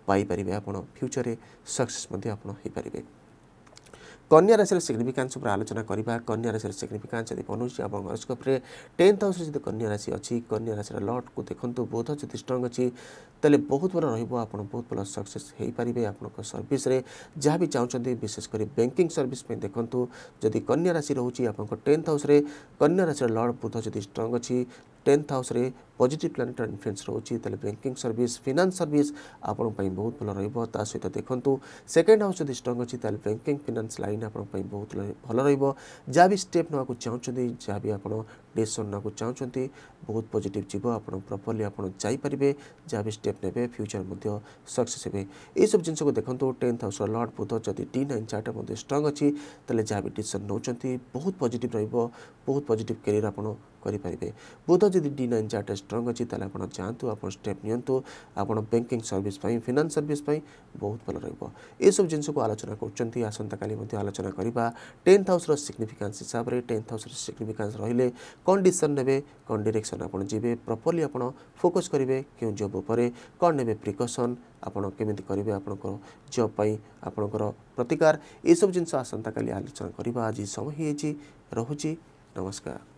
ପାଇପାରିବେ ଆପଣ ଫ୍ୟୁଚରରେ ସକ୍ସେସ୍ ମଧ୍ୟ ଆପଣ ହୋଇପାରିବେ कन्या राशि सिग्नेफिकन्सर आलोचना कन्या राशि सिग्निफिक्यान्स जति बनाउँछ आपस्क टेन्थ हाउस कन्या राशि अघि कन्या राशि लड्कु बोध जति स्ट्रङ अहि त बहुत भयो र आहुत भन्नु सक्सेस हुर्भिसे जहाँबि चाहन्छ विशेष गरी ब्याङ्किङ सर्भिसपे देखु जि कन्या राशि आप टेन्थ हाउसले कन्याशिर लड् बुध जति स्ट्रङ अलिक टेन्थ हाउस्रे पजिटिव ପ୍ଲାନେଟର ଇନଫ୍ଲୁଏନ୍ସ ରହୁଛି ତାହେଲେ ବ୍ୟାଙ୍କିଂ ସର୍ଭିସ୍ ଫିନାନ୍ସ ସର୍ଭିସ୍ ଆପଣଙ୍କ ପାଇଁ ବହୁତ ଭଲ ରହିବ ତା ସହିତ ଦେଖନ୍ତୁ ସେକେଣ୍ଡ ହାଉସ୍ ଯଦି ଷ୍ଟ୍ରଙ୍ଗ ଅଛି ତାହେଲେ ବ୍ୟାଙ୍କିଂ ଫିନାନ୍ସ ଲାଇନ୍ ଆପଣଙ୍କ ପାଇଁ ବହୁତ ଭଲ ରହିବ ଯାହା ବି ଷ୍ଟେପ୍ ନେବାକୁ ଚାହୁଁଛନ୍ତି ଯାହା ବି ଆପଣ বেশ সন্নাকু চাহুন বহুত পজিটিভ যাব আপনার প্রপরলি আপনার যাইপারে যা বি স্টেপ নেবে ফ্যুচর মধ্যে সকসেস হবে এইসব জিনিসকে দেখুন টেন্থ হাউসর লর্ড বুধ যদি ডি নাইন চার্ট মধ্যে স্ট্রং অছি তাহলে যা বি ডিসিশন নৌকর বহুত পজিটিভ রহব বহুত পজিটিভ ক্যারিয়ার আপনার କରିପାରିବେ ବୁଧ ଯଦି ଡି ନାଇନ୍ ଚାର୍ଟ ଷ୍ଟ୍ରଙ୍ଗ ଅଛି ତାହେଲେ ଆପଣ ଯାଆନ୍ତୁ ଆପଣ ଷ୍ଟେପ୍ ନିଅନ୍ତୁ ଆପଣ ବ୍ୟାଙ୍କିଂ ସର୍ଭିସ୍ ପାଇଁ ଫିନାନ୍ସ ସର୍ଭିସ୍ ପାଇଁ ବହୁତ ଭଲ ରହିବ ଏସବୁ ଜିନିଷକୁ ଆଲୋଚନା କରୁଛନ୍ତି ଆସନ୍ତାକାଲି ମଧ୍ୟ ଆଲୋଚନା କରିବା ଟେନ୍ଥ ହାଉସ୍ର ସିଗ୍ନିଫିକାନ୍ସ ହିସାବରେ ଟେନ୍ଥ ହାଉସ୍ର ସିଗ୍ନିଫିକାନ୍ସ ରହିଲେ কন্ডিশন নেবে কোন ডিরেকশন আপনার যাবে প্রপরলি আপনার ফোকস করবে কেউ জব উপরে কম নেবে প্রিকসন আপনার কমিটি করবে আপনার জব পাই আপনার প্রতিকার এইসব জিনিস আসন্তকালি আলোচনা করা আজ সময় হয়েছি রহুছি নমস্কার